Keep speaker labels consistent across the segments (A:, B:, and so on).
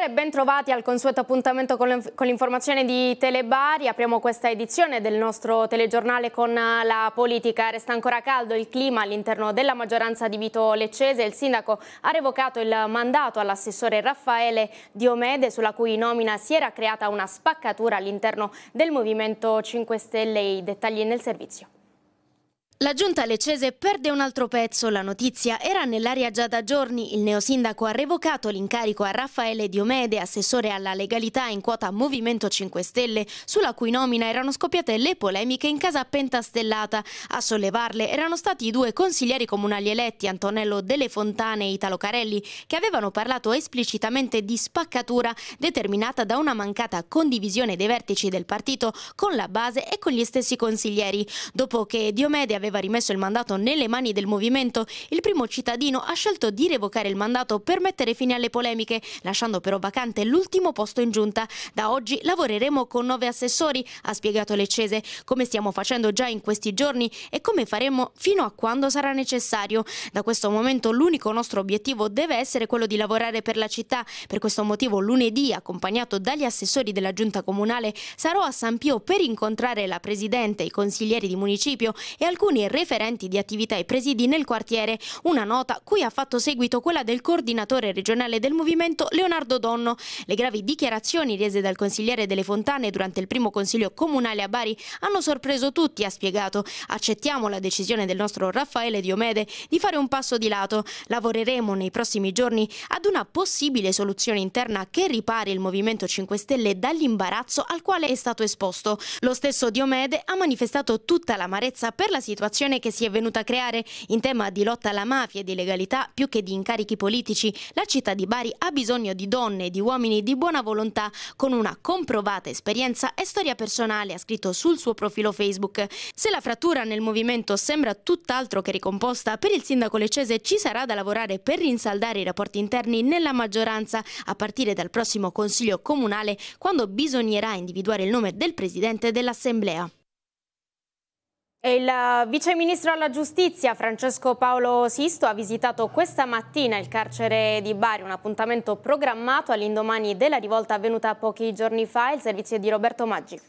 A: buonasera e ben trovati al consueto appuntamento con l'informazione di Telebari. Apriamo questa edizione del nostro telegiornale con eh, la politica. Resta ancora caldo il clima all'interno della maggioranza di Vito Leccese. Il sindaco ha revocato il mandato all'assessore Raffaele Diomede, sulla cui nomina si era creata una spaccatura all'interno del Movimento 5 Stelle. I dettagli nel servizio. La giunta leccese perde un altro pezzo, la notizia era nell'aria già da giorni, il neosindaco ha revocato l'incarico a Raffaele Diomede, assessore alla legalità in quota Movimento 5 Stelle, sulla cui nomina erano scoppiate le polemiche in casa pentastellata. A sollevarle erano stati i due consiglieri comunali eletti, Antonello Delle Fontane e Italo Carelli, che avevano parlato esplicitamente di spaccatura determinata da una mancata condivisione dei vertici del partito con la base e con gli stessi consiglieri, dopo che Diomede aveva aveva rimesso il mandato nelle mani del movimento, il primo cittadino ha scelto di revocare il mandato per mettere fine alle polemiche, lasciando però vacante l'ultimo posto in giunta. Da oggi lavoreremo con nove assessori, ha spiegato Leccese, come stiamo facendo già in questi giorni e come faremo fino a quando sarà necessario. Da questo momento l'unico nostro obiettivo deve essere quello di lavorare per la città. Per questo motivo lunedì, accompagnato dagli assessori della giunta comunale, sarò a San Pio per incontrare la Presidente, i consiglieri di municipio e alcuni comuni referenti di attività e presidi nel quartiere, una nota cui ha fatto seguito quella del coordinatore regionale del movimento Leonardo Donno. Le gravi dichiarazioni rese dal consigliere delle Fontane durante il primo consiglio comunale a Bari hanno sorpreso tutti, ha spiegato. Accettiamo la decisione del nostro Raffaele Diomede di fare un passo di lato. Lavoreremo nei prossimi giorni ad una possibile soluzione interna che ripari il Movimento 5 Stelle dall'imbarazzo al quale è stato esposto. Lo stesso Diomede ha manifestato tutta l'amarezza per la situazione situazione che si è venuta a creare in tema di lotta alla mafia e di legalità più che di incarichi politici. La città di Bari ha bisogno di donne e di uomini di buona volontà con una comprovata esperienza e storia personale, ha scritto sul suo profilo Facebook. Se la frattura nel movimento sembra tutt'altro che ricomposta, per il sindaco leccese ci sarà da lavorare per rinsaldare i rapporti interni nella maggioranza a partire dal prossimo Consiglio Comunale quando bisognerà individuare il nome del Presidente dell'Assemblea. Il vice ministro alla giustizia Francesco Paolo Sisto ha visitato questa mattina il carcere di Bari, un appuntamento programmato all'indomani della rivolta avvenuta pochi giorni fa. Il servizio di Roberto Maggi.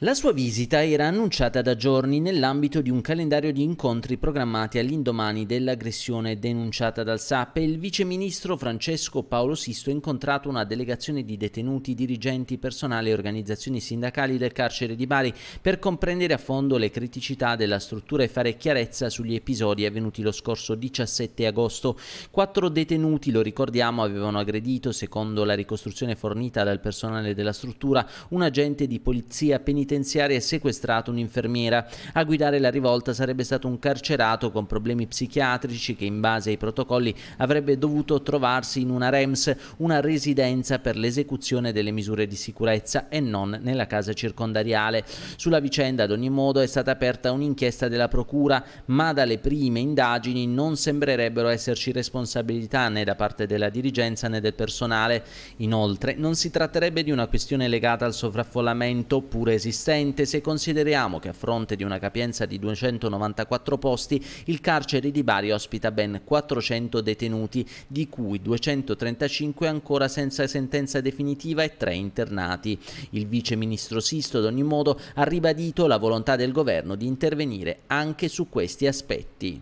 B: La sua visita era annunciata da giorni nell'ambito di un calendario di incontri programmati all'indomani dell'aggressione denunciata dal SAP e il viceministro Francesco Paolo Sisto ha incontrato una delegazione di detenuti, dirigenti, personale e organizzazioni sindacali del carcere di Bari per comprendere a fondo le criticità della struttura e fare chiarezza sugli episodi avvenuti lo scorso 17 agosto. Quattro detenuti, lo ricordiamo, avevano aggredito, secondo la ricostruzione fornita dal personale della struttura, un agente di polizia penitenziaria penitenziaria e sequestrato un'infermiera. A guidare la rivolta sarebbe stato un carcerato con problemi psichiatrici che in base ai protocolli avrebbe dovuto trovarsi in una REMS, una residenza per l'esecuzione delle misure di sicurezza e non nella casa circondariale. Sulla vicenda ad ogni modo è stata aperta un'inchiesta della procura, ma dalle prime indagini non sembrerebbero esserci responsabilità né da parte della dirigenza né del personale. Inoltre non si tratterebbe di una questione legata al sovraffollamento oppure esistente inesistente se consideriamo che a fronte di una capienza di 294 posti il carcere di Bari ospita ben 400 detenuti, di cui 235 ancora senza sentenza definitiva e 3 internati. Il vice ministro Sisto, ad ogni modo, ha ribadito la volontà del governo di intervenire anche su questi aspetti.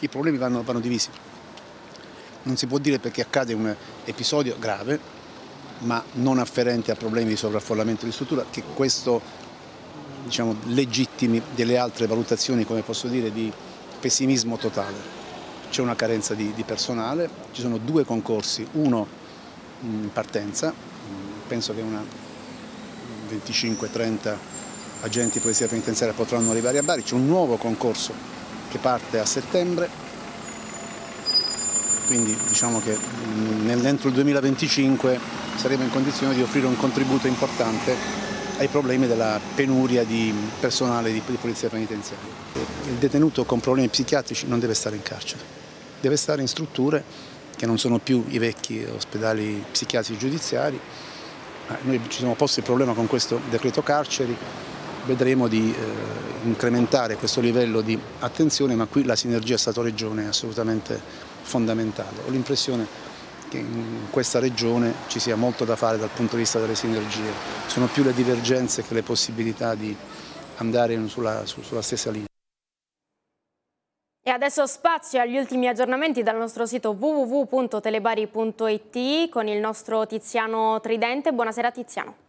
B: I problemi vanno, vanno divisi. Non si può dire perché accade un episodio grave,
C: ma non afferente a problemi di sovraffollamento di struttura, che questo diciamo, legittimi delle altre valutazioni, come posso dire, di pessimismo totale. C'è una carenza di, di personale, ci sono due concorsi, uno in mm, partenza, mm, penso che una 25-30 agenti di polizia penitenziaria potranno arrivare a Bari, c'è un nuovo concorso che parte a settembre, quindi diciamo che mm, entro il 2025 saremo in condizione di offrire un contributo importante ai problemi della penuria di personale di, polizia penitenziaria. Il detenuto con problemi psichiatrici non deve stare in carcere, deve stare in strutture che non sono più i vecchi ospedali psichiatrici giudiziari. Noi ci siamo posti il problema con questo decreto carceri, vedremo di eh, incrementare questo livello di attenzione, ma qui la sinergia Stato-Regione è assolutamente fondamentale. Ho l'impressione che in questa regione ci sia molto da fare dal punto di vista delle sinergie. Sono più le divergenze che le possibilità di andare sulla, sulla stessa linea.
A: E adesso spazio agli ultimi aggiornamenti dal nostro sito www.telebari.it con il nostro Tiziano Tridente. Buonasera Tiziano.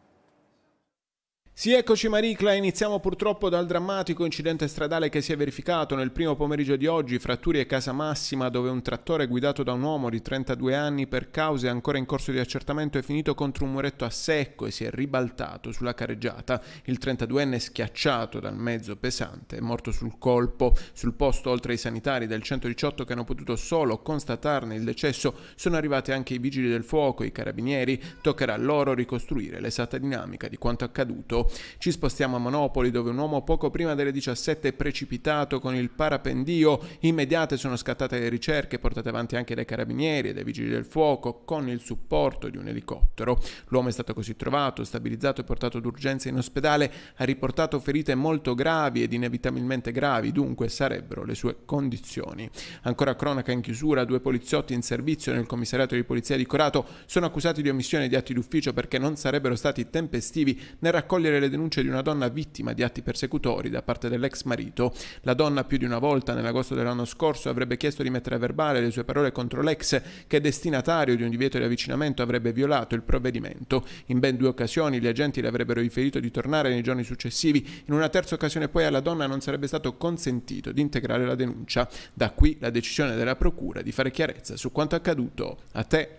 D: Sì, eccoci Maricla, iniziamo purtroppo dal drammatico incidente stradale che si è verificato nel primo pomeriggio di oggi fra Turi e Casa Massima, dove un trattore guidato da un uomo di 32 anni per cause ancora in corso di accertamento è finito contro un muretto a secco e si è ribaltato sulla carreggiata. Il 32enne schiacciato dal mezzo pesante è morto sul colpo. Sul posto, oltre ai sanitari del 118 che hanno potuto solo constatarne il decesso, sono arrivati anche i vigili del fuoco, i carabinieri. Toccherà loro ricostruire l'esatta dinamica di quanto accaduto. Ci spostiamo a Monopoli dove un uomo poco prima delle 17 è precipitato con il parapendio. Immediate sono scattate le ricerche portate avanti anche dai carabinieri e dai vigili del fuoco con il supporto di un elicottero. L'uomo è stato così trovato, stabilizzato e portato d'urgenza in ospedale. Ha riportato ferite molto gravi ed inevitabilmente gravi, dunque sarebbero le sue condizioni. Ancora cronaca in chiusura, due poliziotti in servizio nel commissariato di polizia di Corato sono accusati di omissione di atti d'ufficio perché non sarebbero stati tempestivi nel raccogliere le denunce di una donna vittima di atti persecutori da parte dell'ex marito. La donna più di una volta nell'agosto dell'anno scorso avrebbe chiesto di mettere a verbale le sue parole contro l'ex che destinatario di un divieto di avvicinamento avrebbe violato il provvedimento. In ben due occasioni gli agenti le avrebbero riferito di tornare nei giorni successivi. In una terza occasione poi alla donna non sarebbe stato consentito di integrare la denuncia. Da qui la decisione della procura di fare chiarezza su quanto accaduto. A te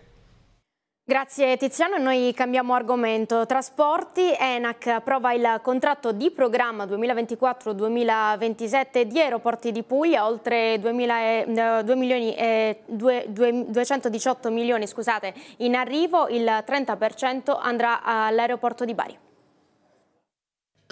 A: Grazie Tiziano, noi cambiamo argomento. Trasporti, ENAC approva il contratto di programma 2024-2027 di Aeroporti di Puglia, oltre 2 eh, milioni, eh, 2, 218 milioni scusate, in arrivo, il 30% andrà all'aeroporto di Bari.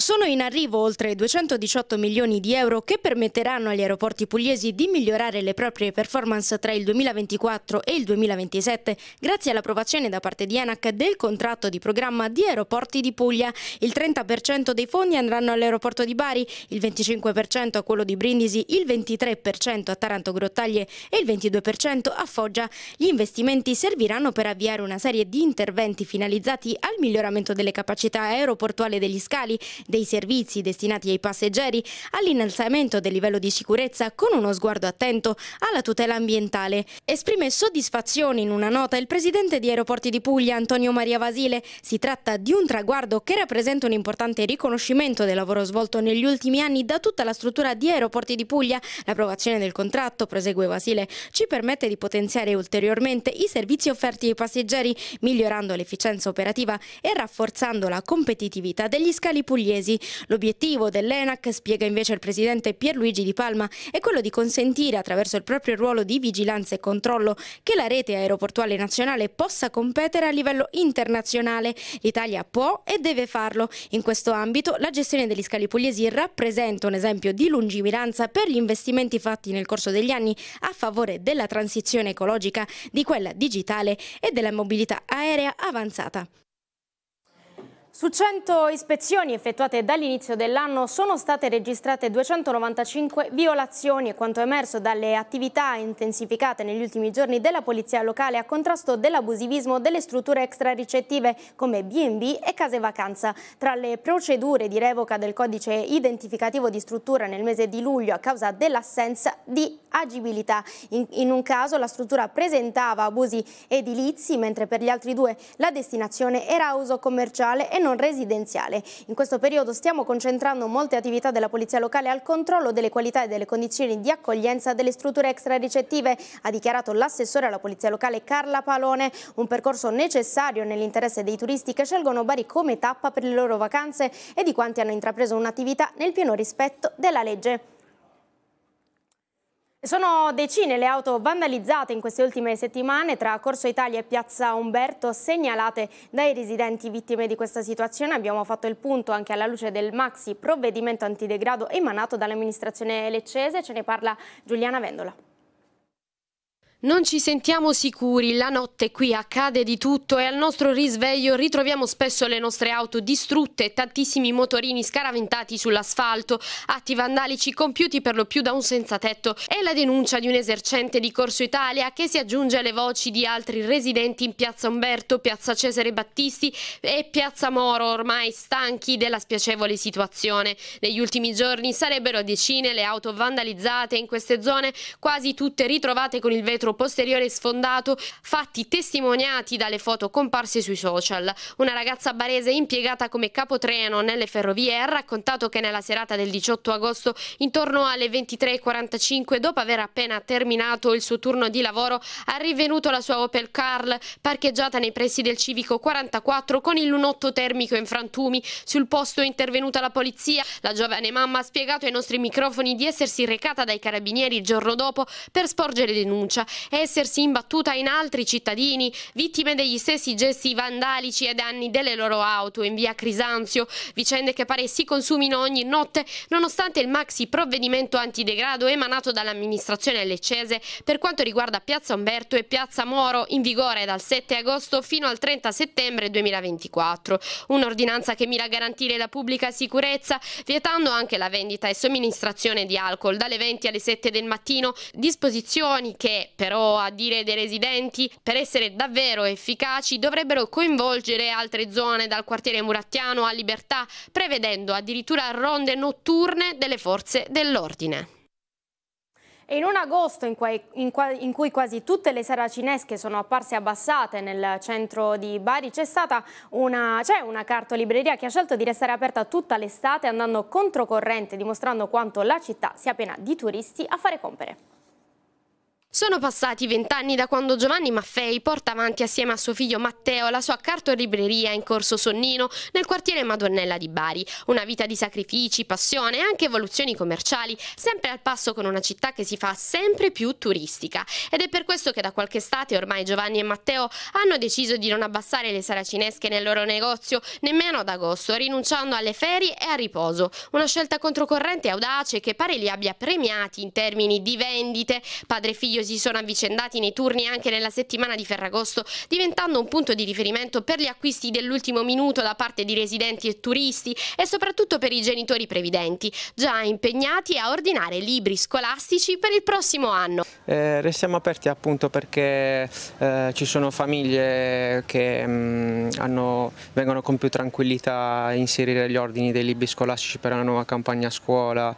A: Sono in arrivo oltre 218 milioni di euro che permetteranno agli aeroporti pugliesi di migliorare le proprie performance tra il 2024 e il 2027 grazie all'approvazione da parte di ANAC del contratto di programma di aeroporti di Puglia. Il 30% dei fondi andranno all'aeroporto di Bari, il 25% a quello di Brindisi, il 23% a Taranto Grottaglie e il 22% a Foggia. Gli investimenti serviranno per avviare una serie di interventi finalizzati al miglioramento delle capacità aeroportuali degli scali, dei dei servizi destinati ai passeggeri, all'innalzamento del livello di sicurezza con uno sguardo attento alla tutela ambientale. Esprime soddisfazione in una nota il presidente di Aeroporti di Puglia, Antonio Maria Vasile. Si tratta di un traguardo che rappresenta un importante riconoscimento del lavoro svolto negli ultimi anni da tutta la struttura di Aeroporti di Puglia. L'approvazione del contratto, prosegue Vasile, ci permette di potenziare ulteriormente i servizi offerti ai passeggeri, migliorando l'efficienza operativa e rafforzando la competitività degli scali pugliesi crisi. L'obiettivo dell'ENAC, spiega invece il presidente Pierluigi Di Palma, è quello di consentire attraverso il proprio ruolo di vigilanza e controllo che la rete aeroportuale nazionale possa competere a livello internazionale. L'Italia può e deve farlo. In questo ambito la gestione degli scali pugliesi rappresenta un esempio di lungimiranza per gli investimenti fatti nel corso degli anni a favore della transizione ecologica, di quella digitale e della mobilità aerea avanzata. Su 100 ispezioni effettuate dall'inizio dell'anno sono state registrate 295 violazioni e quanto emerso dalle attività intensificate negli ultimi giorni della Polizia locale a contrasto dell'abusivismo delle strutture extraricettive come B&B e case vacanza. Tra le procedure di revoca del codice identificativo di struttura nel mese di luglio a causa dell'assenza di agibilità. In, in un caso la struttura presentava abusi edilizi, mentre per gli altri due la destinazione era uso commerciale e non non residenziale. In questo periodo stiamo concentrando molte attività della Polizia Locale al controllo delle qualità e delle condizioni di accoglienza delle strutture extra ricettive, ha dichiarato l'assessore alla Polizia Locale Carla Palone, un percorso necessario nell'interesse dei turisti che scelgono Bari come tappa per le loro vacanze e di quanti hanno intrapreso un'attività nel pieno rispetto della legge. Sono decine le auto vandalizzate in queste ultime settimane tra Corso Italia e Piazza Umberto segnalate dai residenti vittime di questa situazione. Abbiamo fatto il punto anche alla luce del maxi provvedimento antidegrado emanato dall'amministrazione leccese. Ce ne parla Giuliana Vendola.
E: Non ci sentiamo sicuri, la notte qui accade di tutto e al nostro risveglio ritroviamo spesso le nostre auto distrutte e tantissimi motorini scaraventati sull'asfalto, atti vandalici compiuti per lo più da un senzatetto e la denuncia di un esercente di Corso Italia che si aggiunge alle voci di altri residenti in Piazza Umberto, Piazza Cesare Battisti e Piazza Moro ormai stanchi della spiacevole situazione. Negli ultimi giorni sarebbero decine le auto vandalizzate in queste zone, quasi tutte ritrovate con il vetro incontro posteriore sfondato, fatti testimoniati dalle foto comparse sui social. Una ragazza barese impiegata come capotreno nelle ferrovie ha raccontato che nella serata del 18 agosto, intorno alle 23.45, dopo aver appena terminato il suo turno di lavoro, ha rivenuto la sua Opel Carl parcheggiata nei pressi del Civico 44 con il lunotto termico in frantumi. Sul posto è intervenuta la polizia. La giovane mamma ha spiegato ai nostri microfoni di essersi recata dai carabinieri il giorno dopo per sporgere denuncia essersi imbattuta in altri cittadini vittime degli stessi gesti vandalici e danni delle loro auto in via Crisanzio, vicende che pare si consumino ogni notte nonostante il maxi provvedimento antidegrado emanato dall'amministrazione leccese per quanto riguarda Piazza Umberto e Piazza Moro in vigore dal 7 agosto fino al 30 settembre 2024. Un'ordinanza che mira a garantire la pubblica sicurezza vietando anche la vendita e somministrazione di alcol dalle 20 alle 7 del mattino, disposizioni che per però a dire dei residenti, per essere davvero efficaci dovrebbero coinvolgere altre zone dal quartiere Murattiano a Libertà, prevedendo addirittura ronde notturne delle forze dell'ordine. E in un agosto in cui, in, in
A: cui, quasi tutte le saracinesche sono apparse abbassate nel centro di Bari, c'è stata una, cioè una cartolibreria che ha scelto di restare aperta tutta l'estate andando controcorrente, dimostrando quanto la città sia piena di turisti a fare compere.
E: Sono passati vent'anni da quando Giovanni Maffei porta avanti assieme a suo figlio Matteo la sua cartolibreria in corso Sonnino nel quartiere Madonnella di Bari. Una vita di sacrifici, passione e anche evoluzioni commerciali, sempre al passo con una città che si fa sempre più turistica. Ed è per questo che da qualche estate ormai Giovanni e Matteo hanno deciso di non abbassare le saracinesche nel loro negozio nemmeno ad agosto, rinunciando alle ferie e al riposo. Una scelta controcorrente e audace che pare li abbia premiati in termini di vendite. Padre e figlio si si sono avvicendati nei turni anche nella settimana di Ferragosto, diventando un punto di riferimento per gli acquisti dell'ultimo minuto da parte di residenti e turisti e soprattutto per i genitori previdenti, già impegnati a ordinare libri scolastici per il prossimo anno.
D: Eh, restiamo aperti appunto perché eh, ci sono famiglie che mh, mm, hanno, vengono con più tranquillità a inserire gli ordini dei libri scolastici per la nuova campagna scuola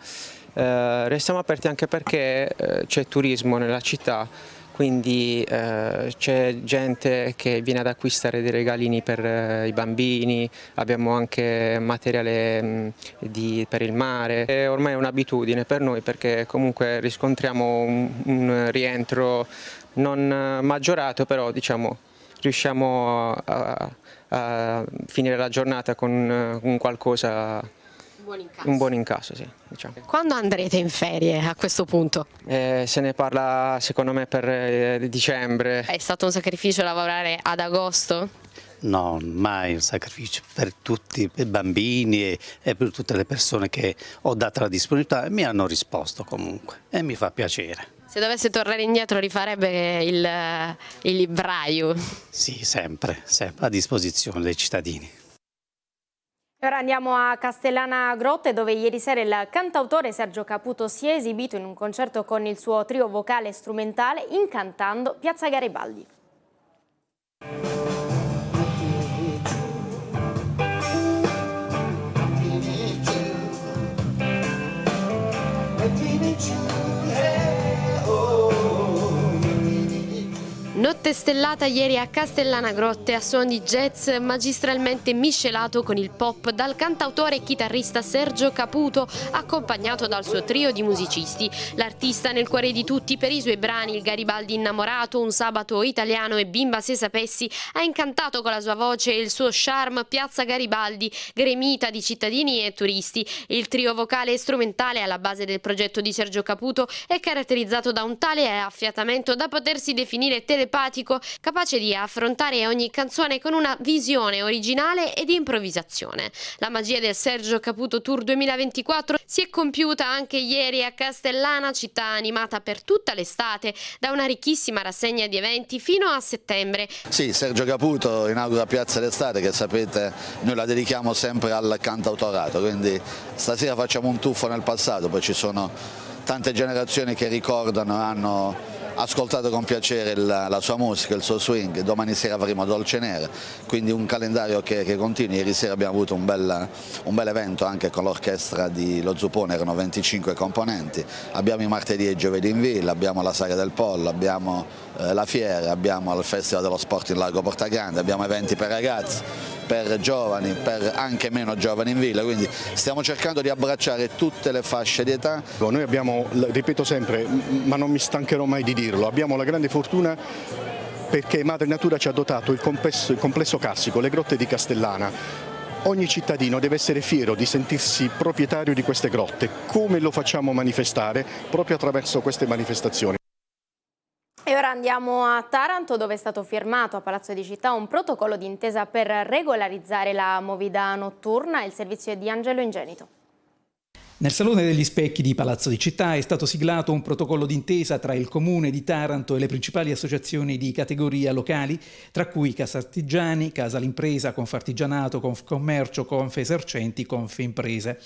D: eh, restiamo aperti anche perché eh, c'è turismo nella città, quindi eh, c'è gente che viene ad acquistare dei regalini per eh, i bambini, abbiamo anche materiale mh, di, per il mare, è ormai un'abitudine per noi perché comunque riscontriamo un, un rientro non maggiorato, però diciamo riusciamo a, a finire la giornata con, eh, con qualcosa buon un buon incasso. Sì, diciamo.
E: Quando andrete in ferie a questo punto?
D: Eh, se ne parla secondo me per eh, dicembre.
E: È stato un sacrificio lavorare ad agosto?
D: No, mai
F: un sacrificio per tutti, per i bambini e, e, per tutte le persone che ho dato la disponibilità e mi hanno risposto comunque e mi fa piacere.
E: Se dovesse tornare indietro rifarebbe il, il libraio?
F: Sì, sempre, sempre a disposizione dei cittadini.
A: Ora andiamo a Castellana Grotte dove ieri sera il cantautore Sergio Caputo si è esibito in un concerto con il suo trio vocale e strumentale incantando Piazza Garibaldi.
E: Notte stellata ieri a Castellana Grotte a suoni jazz magistralmente miscelato con il pop dal cantautore e chitarrista Sergio Caputo accompagnato dal suo trio di musicisti. L'artista nel cuore di tutti per i suoi brani Il Garibaldi innamorato, Un sabato italiano e Bimba se sapessi ha incantato con la sua voce e il suo charme Piazza Garibaldi gremita di cittadini e turisti. Il trio vocale e strumentale alla base del progetto di Sergio Caputo è caratterizzato da un tale affiatamento da potersi definire telepatia epatico, capace di affrontare ogni canzone con una visione originale e di improvvisazione. La magia del Sergio Caputo Tour 2024 si è compiuta anche ieri a Castellana, città animata per tutta l'estate da una ricchissima rassegna di eventi fino a settembre.
C: Sì, Sergio Caputo inaugura Piazza d'Estate che sapete noi la dedichiamo sempre al cantautorato, quindi stasera facciamo un tuffo nel passato, poi ci sono tante generazioni che ricordano, hanno ascoltato con piacere la, la, sua musica, il suo swing, domani sera avremo Dolce Nera, quindi un calendario che, che continua, ieri sera abbiamo avuto un bel, un bel evento anche con l'orchestra di Lo Zuppone, erano 25 componenti, abbiamo i martedì e giovedì in villa, abbiamo la saga del Pollo, abbiamo eh, la fiera, abbiamo il Festival dello Sport in Largo Portagrande, abbiamo eventi per ragazzi, per giovani, per anche meno giovani in villa, quindi stiamo cercando di abbracciare tutte le fasce di età. Ecco, noi abbiamo, ripeto sempre, ma non mi stancherò mai di dirlo, abbiamo la grande fortuna perché Madre Natura ci ha dotato il complesso, il complesso carsico, le grotte di Castellana, ogni cittadino deve essere fiero di sentirsi proprietario di queste grotte, come lo facciamo manifestare proprio attraverso queste manifestazioni
A: ora andiamo a Taranto dove è stato firmato a Palazzo di Città un protocollo d'intesa per regolarizzare la movida notturna. Il servizio è di Angelo Ingenito.
F: Nel Salone degli Specchi di Palazzo di Città è stato siglato un protocollo d'intesa tra il Comune di Taranto e le principali associazioni di categoria locali, tra cui Casa Artigiani, Casa L'Impresa, Confartigianato, Confcommercio, Confesercenti, Confimprese.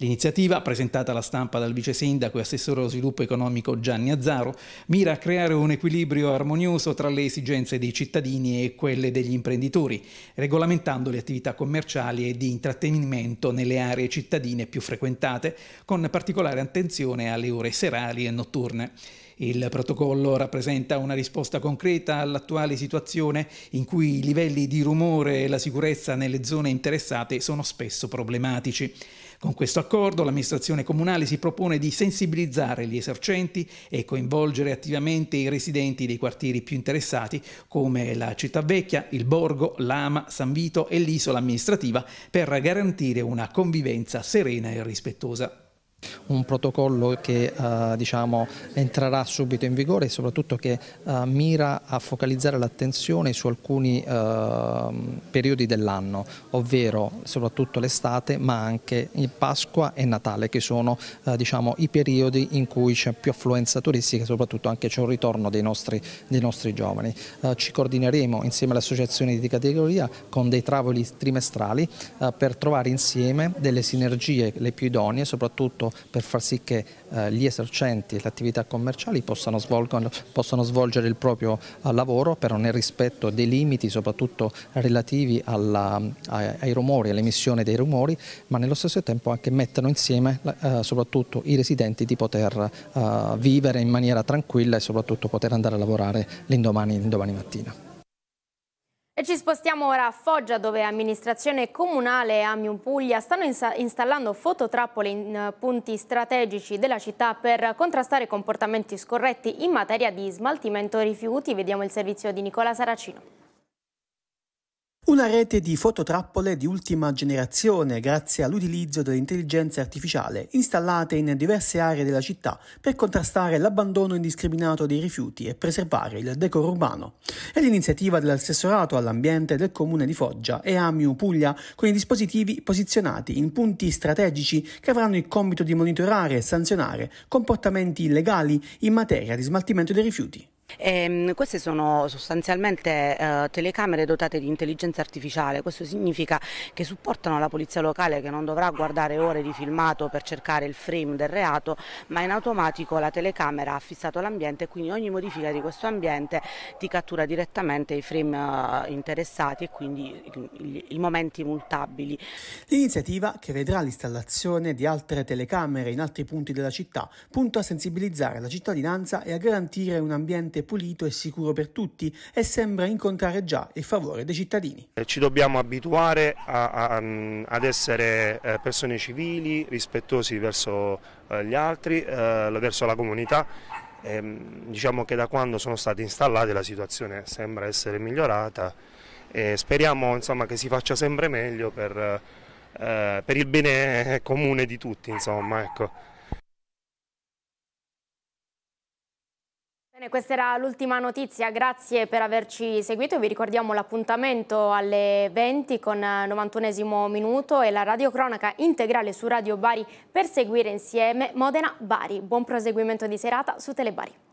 F: L'iniziativa, presentata alla stampa dal vice sindaco e assessore allo sviluppo economico Gianni Azzaro, mira a creare un equilibrio armonioso tra le esigenze dei cittadini e quelle degli imprenditori, regolamentando le attività commerciali e di intrattenimento nelle aree cittadine più frequentate, con particolare attenzione alle ore serali e notturne. Il protocollo rappresenta una risposta concreta all'attuale situazione in cui i livelli di rumore e la sicurezza nelle zone interessate sono spesso problematici. Con questo accordo l'amministrazione comunale si propone di sensibilizzare gli esercenti e coinvolgere attivamente i residenti dei quartieri più interessati come la città vecchia, il borgo, l'ama, San Vito e l'isola amministrativa per garantire una convivenza serena e rispettosa. Un protocollo che eh, diciamo, entrerà subito in vigore e soprattutto che eh, mira a focalizzare l'attenzione su alcuni eh, periodi dell'anno, ovvero soprattutto l'estate ma anche Pasqua e Natale che sono eh, diciamo, i periodi in cui c'è più affluenza turistica e soprattutto anche c'è un ritorno dei nostri, dei nostri giovani. Eh, ci coordineremo insieme alle associazioni di categoria con dei travoli trimestrali eh, per trovare insieme delle sinergie le più idonee soprattutto per far sì che eh, gli esercenti e le attività commerciali possano, svolgere, possano svolgere il proprio eh, lavoro però nel rispetto dei limiti soprattutto relativi alla, ai, rumori, all'emissione dei rumori ma nello stesso tempo anche mettano insieme eh, soprattutto i residenti di poter eh, vivere in maniera tranquilla e soprattutto poter andare a lavorare l'indomani mattina.
A: E ci spostiamo ora a Foggia dove amministrazione comunale e Amium Puglia stanno installando fototrappole in eh, punti strategici della città per contrastare comportamenti scorretti in materia di smaltimento rifiuti. Vediamo il servizio di Nicola Saracino.
F: Una rete di fototrappole di ultima generazione grazie all'utilizzo dell'intelligenza artificiale installate in diverse aree della città per contrastare l'abbandono indiscriminato dei rifiuti e preservare il decoro urbano. È l'iniziativa dell'assessorato all'ambiente del comune di Foggia e Amiu Puglia con i dispositivi posizionati in punti strategici che avranno il compito di monitorare e sanzionare comportamenti illegali in materia di smaltimento dei rifiuti.
B: E
A: ehm, queste sono sostanzialmente eh, telecamere dotate di intelligenza artificiale, questo significa che supportano la polizia locale che non dovrà guardare ore di filmato per cercare il frame del reato, ma in automatico la telecamera ha fissato l'ambiente e quindi ogni modifica di questo ambiente ti cattura direttamente i frame eh, interessati e quindi i, i momenti multabili.
F: L'iniziativa, che vedrà l'installazione di altre telecamere in altri punti della città, punta a sensibilizzare la cittadinanza e a garantire un ambiente perfettamente pulito e sicuro per tutti e sembra incontrare già il favore dei cittadini.
C: Eh, ci dobbiamo abituare a, a, mm, ad essere eh, persone civili, rispettosi verso eh, gli altri, verso la comunità ehm, diciamo che da quando sono state installate la situazione sembra essere migliorata e speriamo insomma, che si faccia sempre meglio per, per il bene comune di tutti. Insomma, ecco.
A: Bene, questa era l'ultima notizia, grazie per averci seguito, vi ricordiamo l'appuntamento alle 20 con 91 minuto e la radiocronaca integrale su Radio Bari per seguire insieme Modena Bari. Buon proseguimento di serata su Telebari.